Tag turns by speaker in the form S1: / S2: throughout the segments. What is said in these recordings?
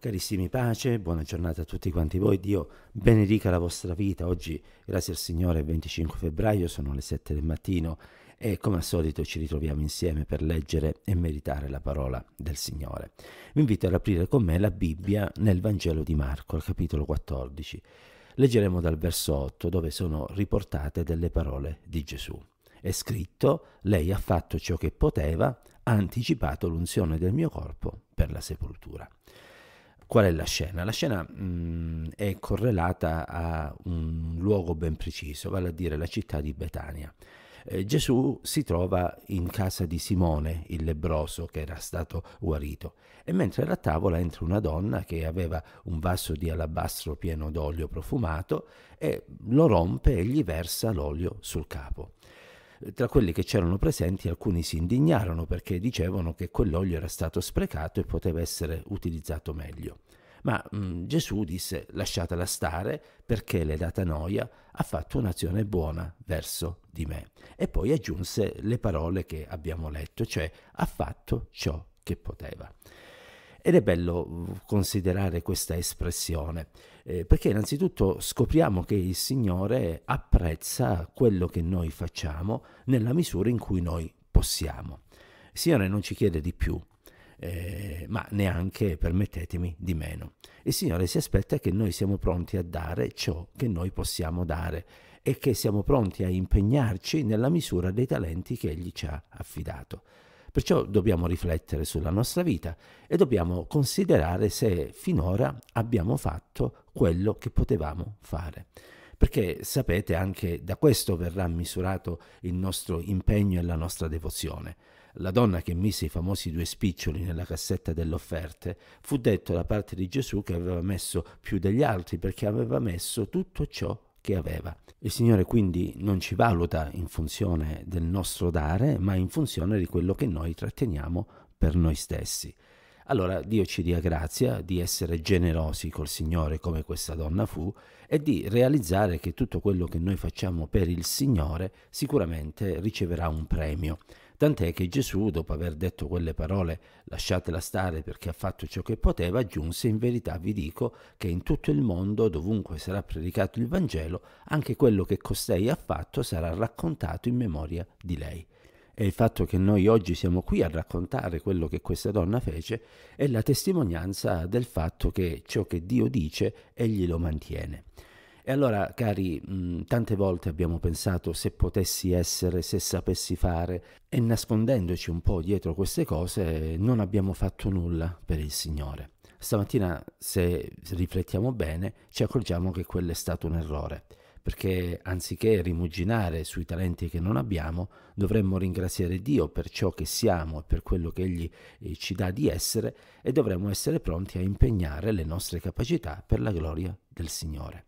S1: Carissimi pace, buona giornata a tutti quanti voi, Dio benedica la vostra vita. Oggi, grazie al Signore, è 25 febbraio, sono le 7 del mattino e come al solito ci ritroviamo insieme per leggere e meditare la parola del Signore. Vi invito ad aprire con me la Bibbia nel Vangelo di Marco, al capitolo 14. Leggeremo dal verso 8 dove sono riportate delle parole di Gesù. È scritto, lei ha fatto ciò che poteva, ha anticipato l'unzione del mio corpo per la sepoltura. Qual è la scena? La scena mh, mm, è correlata a un luogo ben preciso, vale a dire la città di Betania. Eh, Gesù si trova in casa di Simone, il lebroso che era stato guarito, e mentre alla tavola entra una donna che aveva un vaso di alabastro pieno d'olio profumato e lo rompe e gli versa l'olio sul capo tra quelli che c'erano presenti alcuni si indignarono perché dicevano che quell'olio era stato sprecato e poteva essere utilizzato meglio. Ma mh, mm, Gesù disse lasciatela stare perché le è data noia, ha fatto un'azione buona verso di me. E poi aggiunse le parole che abbiamo letto, cioè ha fatto ciò che poteva. Ed è bello mm, considerare questa espressione, eh, perché innanzitutto scopriamo che il Signore apprezza quello che noi facciamo nella misura in cui noi possiamo. Il Signore non ci chiede di più, eh, ma neanche, permettetemi, di meno. Il Signore si aspetta che noi siamo pronti a dare ciò che noi possiamo dare e che siamo pronti a impegnarci nella misura dei talenti che Egli ci ha affidato. Perciò dobbiamo riflettere sulla nostra vita e dobbiamo considerare se finora abbiamo fatto quello che potevamo fare. Perché sapete anche da questo verrà misurato il nostro impegno e la nostra devozione. La donna che mise i famosi due spiccioli nella cassetta delle offerte fu detto da parte di Gesù che aveva messo più degli altri perché aveva messo tutto ciò che aveva. Il Signore quindi non ci valuta in funzione del nostro dare, ma in funzione di quello che noi tratteniamo per noi stessi. Allora Dio ci dia grazia di essere generosi col Signore come questa donna fu e di realizzare che tutto quello che noi facciamo per il Signore sicuramente riceverà un premio. Tant'è che Gesù, dopo aver detto quelle parole lasciatela stare perché ha fatto ciò che poteva, aggiunse in verità vi dico che in tutto il mondo, dovunque sarà predicato il Vangelo, anche quello che costei ha fatto sarà raccontato in memoria di lei. E il fatto che noi oggi siamo qui a raccontare quello che questa donna fece è la testimonianza del fatto che ciò che Dio dice, egli lo mantiene. E allora, cari, mh, mm, tante volte abbiamo pensato se potessi essere, se sapessi fare, e nascondendoci un po' dietro queste cose non abbiamo fatto nulla per il Signore. Stamattina, se riflettiamo bene, ci accorgiamo che quello è stato un errore perché anziché rimuginare sui talenti che non abbiamo, dovremmo ringraziare Dio per ciò che siamo e per quello che Egli eh, ci dà di essere e dovremmo essere pronti a impegnare le nostre capacità per la gloria del Signore.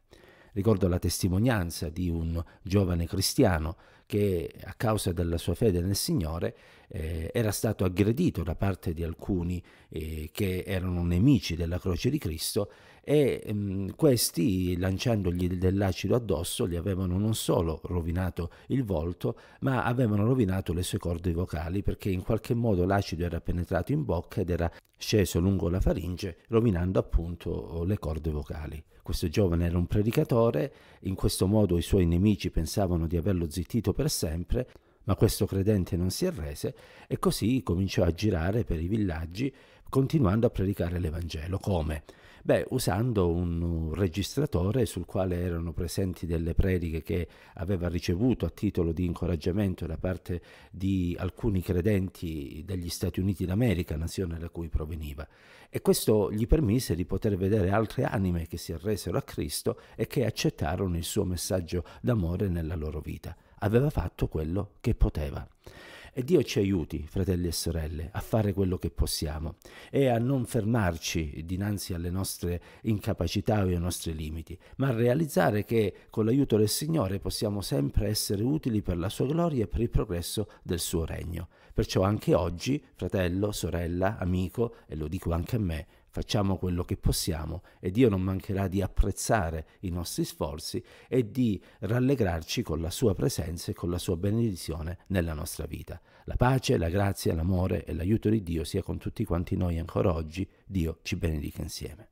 S1: Ricordo la testimonianza di un giovane cristiano che a causa della sua fede nel Signore eh, era stato aggredito da parte di alcuni eh, che erano nemici della croce di Cristo e ehm, questi lanciandogli dell'acido addosso gli avevano non solo rovinato il volto ma avevano rovinato le sue corde vocali perché in qualche modo l'acido era penetrato in bocca ed era sceso lungo la faringe rovinando appunto le corde vocali. Questo giovane era un predicatore, in questo modo i suoi nemici pensavano di averlo zittito per sempre, ma questo credente non si arrese e così cominciò a girare per i villaggi continuando a predicare l'Evangelo. Come? Beh, usando un registratore sul quale erano presenti delle prediche che aveva ricevuto a titolo di incoraggiamento da parte di alcuni credenti degli Stati Uniti d'America, nazione da cui proveniva. E questo gli permise di poter vedere altre anime che si arresero a Cristo e che accettarono il suo messaggio d'amore nella loro vita. Aveva fatto quello che poteva. E Dio ci aiuti, fratelli e sorelle, a fare quello che possiamo e a non fermarci dinanzi alle nostre incapacità o ai nostri limiti, ma a realizzare che con l'aiuto del Signore possiamo sempre essere utili per la sua gloria e per il progresso del suo regno. Perciò anche oggi, fratello, sorella, amico, e lo dico anche a me, facciamo quello che possiamo e Dio non mancherà di apprezzare i nostri sforzi e di rallegrarci con la sua presenza e con la sua benedizione nella nostra vita. La pace, la grazia, l'amore e l'aiuto di Dio sia con tutti quanti noi ancora oggi. Dio ci benedica insieme.